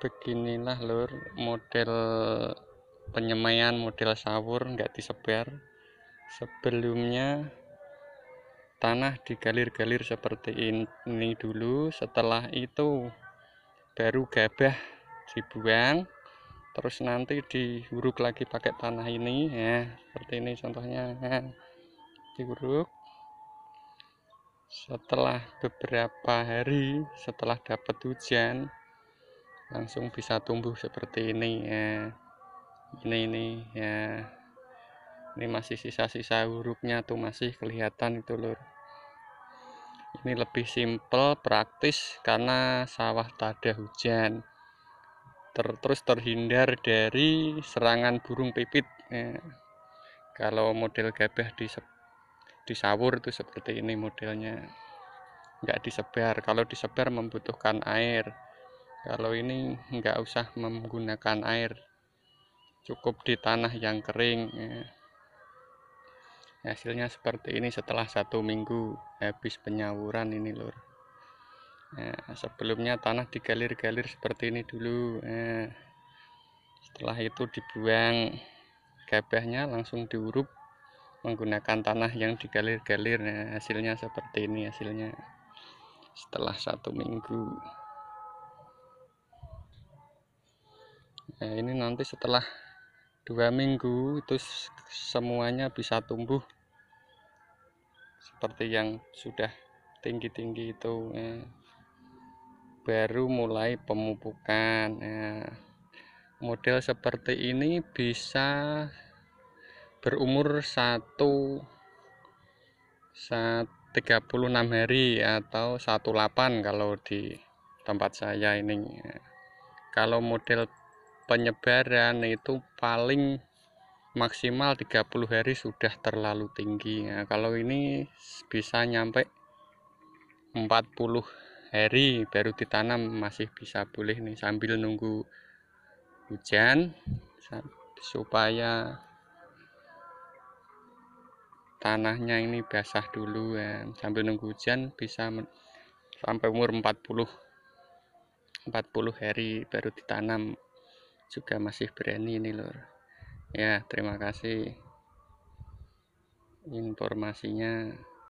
beginilah lur model penyemaian model sawur nggak disebar sebelumnya tanah digalir-galir seperti ini dulu setelah itu baru gabah dibuang terus nanti diuruk lagi pakai tanah ini ya seperti ini contohnya ya, diuruk setelah beberapa hari setelah dapat hujan langsung bisa tumbuh seperti ini ya ini ini ya ini masih sisa-sisa hurufnya tuh masih kelihatan itu lur ini lebih simple praktis karena sawah tada hujan ter terus terhindar dari serangan burung pipit ya. kalau model gabah di disawur itu seperti ini modelnya nggak disebar kalau disebar membutuhkan air kalau ini nggak usah menggunakan air cukup di tanah yang kering ya. hasilnya seperti ini setelah satu minggu habis penyawuran ini lur ya, sebelumnya tanah digalir-galir seperti ini dulu ya. setelah itu dibuang gabahnya langsung diurup menggunakan tanah yang digalir-galir nah, hasilnya seperti ini hasilnya setelah satu minggu nah ini nanti setelah dua minggu itu semuanya bisa tumbuh seperti yang sudah tinggi-tinggi itu ya. baru mulai pemupukan ya. model seperti ini bisa berumur satu 1 36 hari atau 18 kalau di tempat saya ini ya. kalau model penyebaran itu paling maksimal 30 hari sudah terlalu tinggi ya, kalau ini bisa nyampe 40 hari baru ditanam masih bisa boleh nih sambil nunggu hujan supaya tanahnya ini basah dulu ya. sambil nunggu hujan bisa sampai umur 40 40 hari baru ditanam juga masih berani ini lur ya terima kasih informasinya